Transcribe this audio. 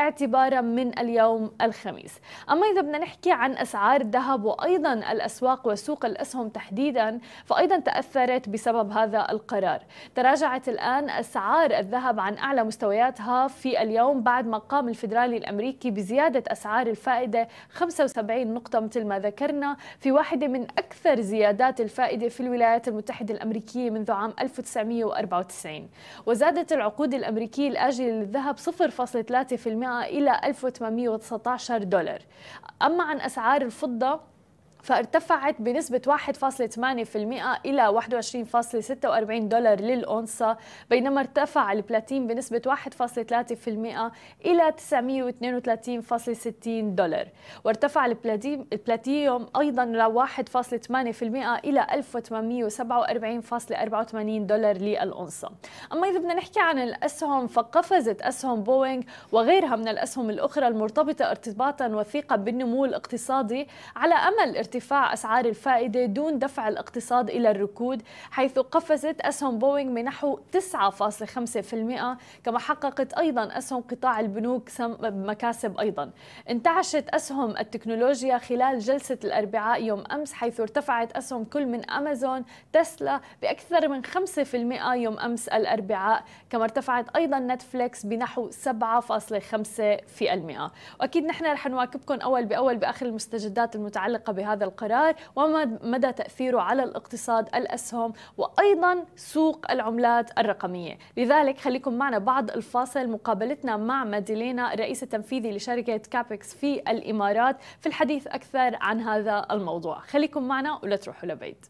اعتبارا من اليوم الخميس أما إذا بدنا نحكي عن أسعار الذهب وأيضا الأسواق وسوق الأسهم تحديدا فأيضا تأثرت بسبب هذا القرار تراجعت الآن أسعار الذهب عن أعلى مستوياتها في اليوم بعد ما قام الفدرالي الأمريكي بزيادة أسعار الفائدة 75 نقطة مثل ما ذكرنا في واحدة من أكثر زيادات الفائدة في الولايات المتحدة الأمريكية منذ عام 1994 وزادت العقود الأمريكية الآجلة للذهب 0.3% إلى 1819 دولار أما عن أسعار الفضة فارتفعت بنسبة 1.8% إلى 21.46 دولار للأونصة بينما ارتفع البلاتين بنسبة 1.3% إلى 932.60 دولار وارتفع البلاتيوم أيضا 1.8% إلى 1847.84 دولار للأونصة أما إذا بدنا نحكي عن الأسهم فقفزت أسهم بوينغ وغيرها من الأسهم الأخرى المرتبطة ارتباطا وثيقا بالنمو الاقتصادي على أمل ارتفاع أسعار الفائدة دون دفع الاقتصاد إلى الركود حيث قفزت أسهم بوينغ بنحو 9.5% كما حققت أيضا أسهم قطاع البنوك مكاسب أيضا انتعشت أسهم التكنولوجيا خلال جلسة الأربعاء يوم أمس حيث ارتفعت أسهم كل من أمازون تسلا بأكثر من 5% يوم أمس الأربعاء كما ارتفعت أيضا نتفليكس بنحو 7.5% وأكيد نحن رح نواكبكم أول بأول بآخر المستجدات المتعلقة بهذا هذا القرار مدى تأثيره على الاقتصاد الأسهم وأيضا سوق العملات الرقمية لذلك خليكم معنا بعد الفاصل مقابلتنا مع ماديلينا الرئيس التنفيذي لشركة كابكس في الإمارات في الحديث أكثر عن هذا الموضوع خليكم معنا ولا تروحوا لبيت